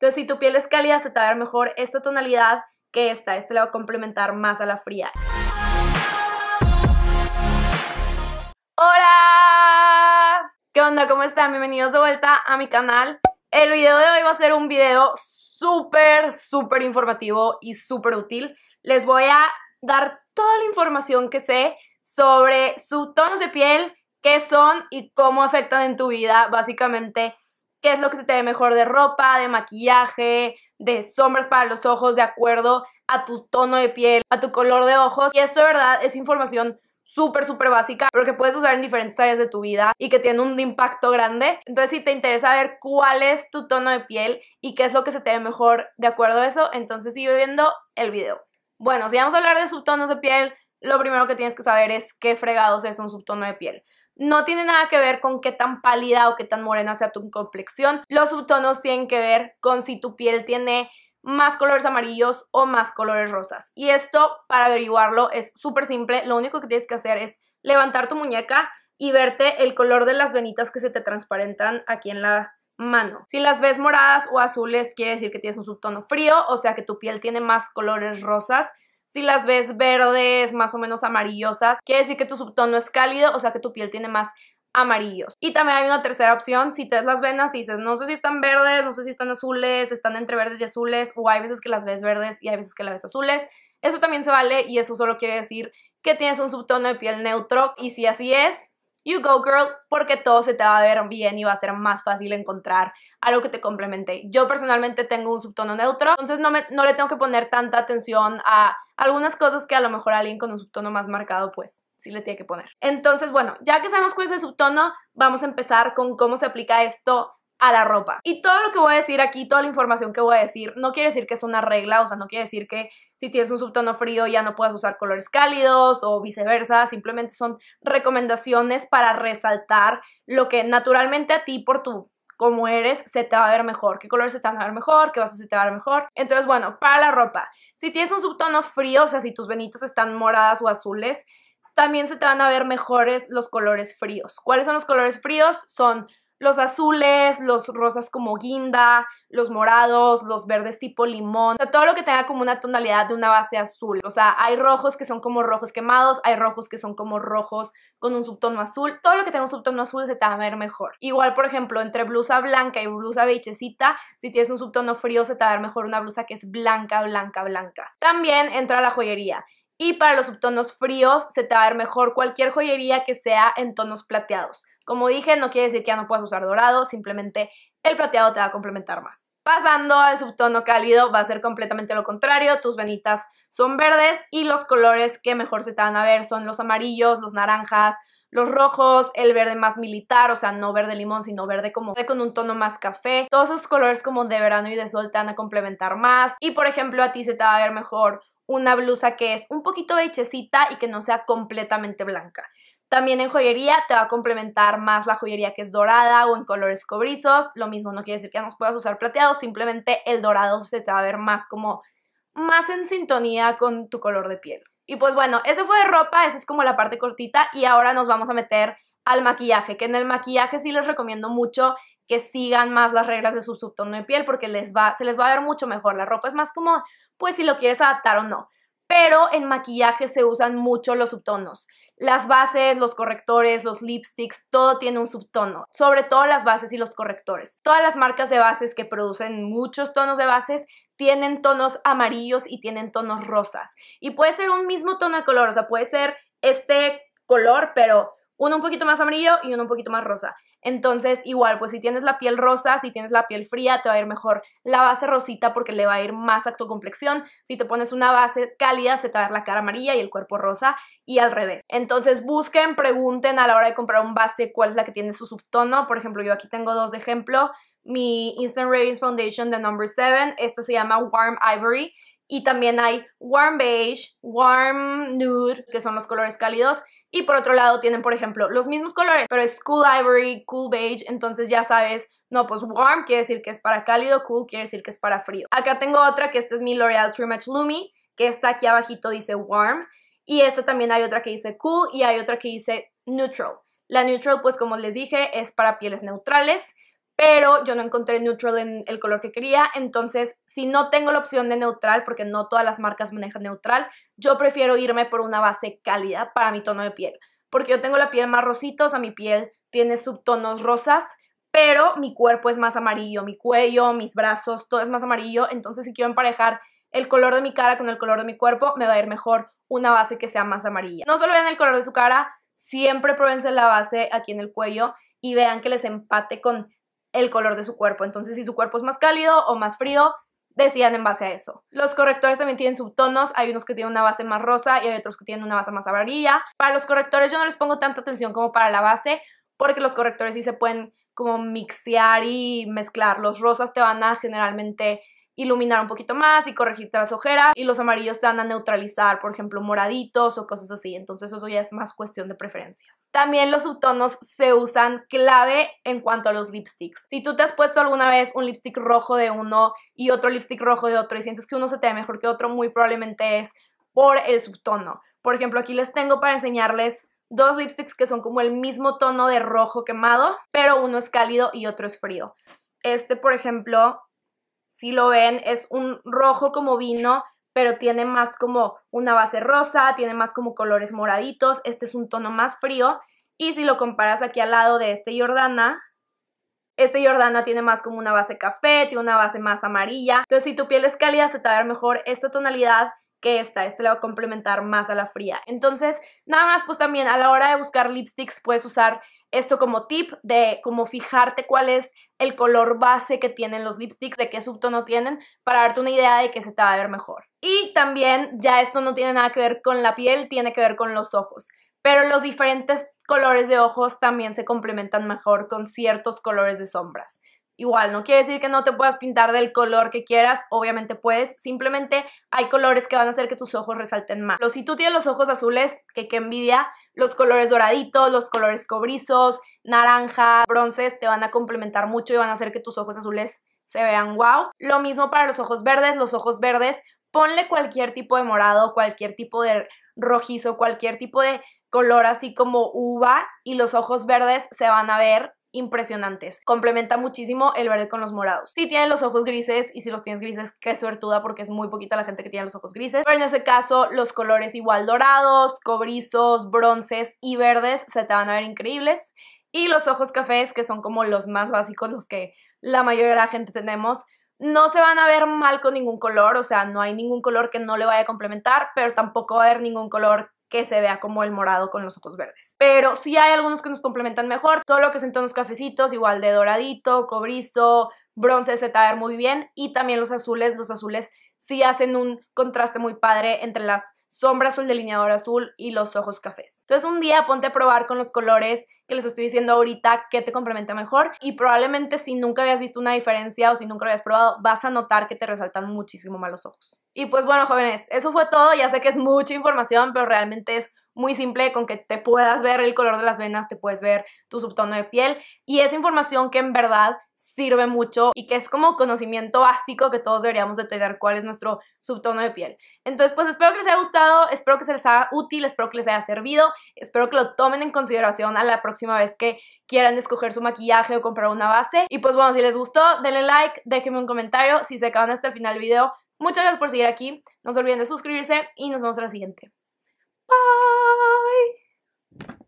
Entonces, si tu piel es cálida, se te va a ver mejor esta tonalidad que esta. Este le va a complementar más a la fría. ¡Hola! ¿Qué onda? ¿Cómo están? Bienvenidos de vuelta a mi canal. El video de hoy va a ser un video súper, súper informativo y súper útil. Les voy a dar toda la información que sé sobre tonos de piel, qué son y cómo afectan en tu vida, básicamente qué es lo que se te ve mejor de ropa, de maquillaje, de sombras para los ojos, de acuerdo a tu tono de piel, a tu color de ojos. Y esto de verdad es información súper, súper básica, pero que puedes usar en diferentes áreas de tu vida y que tiene un impacto grande. Entonces, si te interesa ver cuál es tu tono de piel y qué es lo que se te ve mejor de acuerdo a eso, entonces sigue viendo el video. Bueno, si vamos a hablar de subtonos de piel, lo primero que tienes que saber es qué fregados es un subtono de piel no tiene nada que ver con qué tan pálida o qué tan morena sea tu complexión. Los subtonos tienen que ver con si tu piel tiene más colores amarillos o más colores rosas. Y esto para averiguarlo es súper simple. Lo único que tienes que hacer es levantar tu muñeca y verte el color de las venitas que se te transparentan aquí en la mano. Si las ves moradas o azules, quiere decir que tienes un subtono frío, o sea que tu piel tiene más colores rosas. Si las ves verdes, más o menos amarillosas, quiere decir que tu subtono es cálido, o sea que tu piel tiene más amarillos. Y también hay una tercera opción, si te ves las venas y dices, no sé si están verdes, no sé si están azules, están entre verdes y azules, o hay veces que las ves verdes y hay veces que las ves azules, eso también se vale y eso solo quiere decir que tienes un subtono de piel neutro y si así es, You Go Girl, porque todo se te va a ver bien y va a ser más fácil encontrar algo que te complemente. Yo personalmente tengo un subtono neutro, entonces no, me, no le tengo que poner tanta atención a algunas cosas que a lo mejor alguien con un subtono más marcado pues sí le tiene que poner. Entonces, bueno, ya que sabemos cuál es el subtono, vamos a empezar con cómo se aplica esto a la ropa. Y todo lo que voy a decir aquí, toda la información que voy a decir, no quiere decir que es una regla, o sea, no quiere decir que si tienes un subtono frío ya no puedas usar colores cálidos o viceversa, simplemente son recomendaciones para resaltar lo que naturalmente a ti por tu como eres, se te va a ver mejor, qué colores se te van a ver mejor, qué vas a se a ver mejor. Entonces, bueno, para la ropa, si tienes un subtono frío, o sea, si tus venitas están moradas o azules, también se te van a ver mejores los colores fríos. ¿Cuáles son los colores fríos? Son los azules, los rosas como guinda, los morados, los verdes tipo limón, o sea, todo lo que tenga como una tonalidad de una base azul. O sea, hay rojos que son como rojos quemados, hay rojos que son como rojos con un subtono azul. Todo lo que tenga un subtono azul se te va a ver mejor. Igual, por ejemplo, entre blusa blanca y blusa beigecita, si tienes un subtono frío se te va a ver mejor una blusa que es blanca, blanca, blanca. También entra la joyería. Y para los subtonos fríos se te va a ver mejor cualquier joyería que sea en tonos plateados. Como dije, no quiere decir que ya no puedas usar dorado, simplemente el plateado te va a complementar más. Pasando al subtono cálido va a ser completamente lo contrario, tus venitas son verdes y los colores que mejor se te van a ver son los amarillos, los naranjas, los rojos, el verde más militar, o sea, no verde limón, sino verde como con un tono más café. Todos esos colores como de verano y de sol te van a complementar más. Y por ejemplo, a ti se te va a ver mejor una blusa que es un poquito hechecita y que no sea completamente blanca. También en joyería te va a complementar más la joyería que es dorada o en colores cobrizos. Lo mismo no quiere decir que no puedas usar plateado, simplemente el dorado se te va a ver más como más en sintonía con tu color de piel. Y pues bueno, ese fue de ropa, esa es como la parte cortita y ahora nos vamos a meter al maquillaje, que en el maquillaje sí les recomiendo mucho que sigan más las reglas de su subtono de piel porque les va, se les va a ver mucho mejor. La ropa es más como, pues si lo quieres adaptar o no. Pero en maquillaje se usan mucho los subtonos. Las bases, los correctores, los lipsticks, todo tiene un subtono, sobre todo las bases y los correctores. Todas las marcas de bases que producen muchos tonos de bases tienen tonos amarillos y tienen tonos rosas. Y puede ser un mismo tono de color, o sea, puede ser este color, pero uno un poquito más amarillo y uno un poquito más rosa. Entonces, igual, pues si tienes la piel rosa, si tienes la piel fría, te va a ir mejor la base rosita porque le va a ir más a tu complexión. Si te pones una base cálida, se te va a ver la cara amarilla y el cuerpo rosa y al revés. Entonces, busquen, pregunten a la hora de comprar un base cuál es la que tiene su subtono. Por ejemplo, yo aquí tengo dos de ejemplo. Mi Instant Radiance Foundation de Number 7, esta se llama Warm Ivory. Y también hay Warm Beige, Warm Nude, que son los colores cálidos y por otro lado tienen, por ejemplo, los mismos colores, pero es cool ivory, cool beige, entonces ya sabes, no, pues warm quiere decir que es para cálido, cool quiere decir que es para frío. Acá tengo otra que esta es mi L'Oreal True Match Lumi, que está aquí abajito dice warm, y esta también hay otra que dice cool y hay otra que dice neutral. La neutral, pues como les dije, es para pieles neutrales pero yo no encontré neutral en el color que quería, entonces si no tengo la opción de neutral, porque no todas las marcas manejan neutral, yo prefiero irme por una base cálida para mi tono de piel, porque yo tengo la piel más rosita, o sea, mi piel tiene subtonos rosas, pero mi cuerpo es más amarillo, mi cuello, mis brazos, todo es más amarillo, entonces si quiero emparejar el color de mi cara con el color de mi cuerpo, me va a ir mejor una base que sea más amarilla. No solo vean el color de su cara, siempre pruébense la base aquí en el cuello y vean que les empate con el color de su cuerpo. Entonces, si su cuerpo es más cálido o más frío, decían en base a eso. Los correctores también tienen subtonos, hay unos que tienen una base más rosa y hay otros que tienen una base más amarilla. Para los correctores yo no les pongo tanta atención como para la base, porque los correctores sí se pueden como mixear y mezclar. Los rosas te van a generalmente iluminar un poquito más y corregirte las ojeras y los amarillos te van a neutralizar, por ejemplo, moraditos o cosas así. Entonces eso ya es más cuestión de preferencias. También los subtonos se usan clave en cuanto a los lipsticks. Si tú te has puesto alguna vez un lipstick rojo de uno y otro lipstick rojo de otro y sientes que uno se te ve mejor que otro, muy probablemente es por el subtono. Por ejemplo, aquí les tengo para enseñarles dos lipsticks que son como el mismo tono de rojo quemado, pero uno es cálido y otro es frío. Este, por ejemplo, si lo ven, es un rojo como vino, pero tiene más como una base rosa, tiene más como colores moraditos, este es un tono más frío. Y si lo comparas aquí al lado de este Jordana, este Jordana tiene más como una base café, tiene una base más amarilla. Entonces, si tu piel es cálida, se te va a ver mejor esta tonalidad que esta. Este le va a complementar más a la fría. Entonces, nada más, pues también a la hora de buscar lipsticks puedes usar esto como tip de cómo fijarte cuál es el color base que tienen los lipsticks, de qué subtono tienen, para darte una idea de que se te va a ver mejor. Y también ya esto no tiene nada que ver con la piel, tiene que ver con los ojos. Pero los diferentes colores de ojos también se complementan mejor con ciertos colores de sombras. Igual, no quiere decir que no te puedas pintar del color que quieras, obviamente puedes, simplemente hay colores que van a hacer que tus ojos resalten más. Pero si tú tienes los ojos azules, que qué envidia, los colores doraditos, los colores cobrizos, naranja bronces, te van a complementar mucho y van a hacer que tus ojos azules se vean guau. Lo mismo para los ojos verdes, los ojos verdes, ponle cualquier tipo de morado, cualquier tipo de rojizo, cualquier tipo de color así como uva y los ojos verdes se van a ver impresionantes. Complementa muchísimo el verde con los morados. Si tienes los ojos grises y si los tienes grises, qué suertuda porque es muy poquita la gente que tiene los ojos grises. Pero en ese caso, los colores igual dorados, cobrizos, bronces y verdes se te van a ver increíbles. Y los ojos cafés, que son como los más básicos, los que la mayoría de la gente tenemos, no se van a ver mal con ningún color, o sea, no hay ningún color que no le vaya a complementar, pero tampoco va a haber ningún color que se vea como el morado con los ojos verdes. Pero sí hay algunos que nos complementan mejor, todo lo que es en tonos cafecitos, igual de doradito, cobrizo, bronce se va a ver muy bien y también los azules, los azules sí hacen un contraste muy padre entre las sombras azul delineador azul y los ojos cafés. Entonces un día ponte a probar con los colores que les estoy diciendo ahorita que te complementa mejor y probablemente si nunca habías visto una diferencia o si nunca lo habías probado vas a notar que te resaltan muchísimo más los ojos. Y pues bueno jóvenes, eso fue todo, ya sé que es mucha información pero realmente es muy simple con que te puedas ver el color de las venas, te puedes ver tu subtono de piel y es información que en verdad sirve mucho y que es como conocimiento básico que todos deberíamos de tener cuál es nuestro subtono de piel. Entonces, pues espero que les haya gustado, espero que se les haga útil, espero que les haya servido, espero que lo tomen en consideración a la próxima vez que quieran escoger su maquillaje o comprar una base. Y pues bueno, si les gustó, denle like, déjenme un comentario, si se acaban hasta el final del video, muchas gracias por seguir aquí, no se olviden de suscribirse y nos vemos en la siguiente. Bye!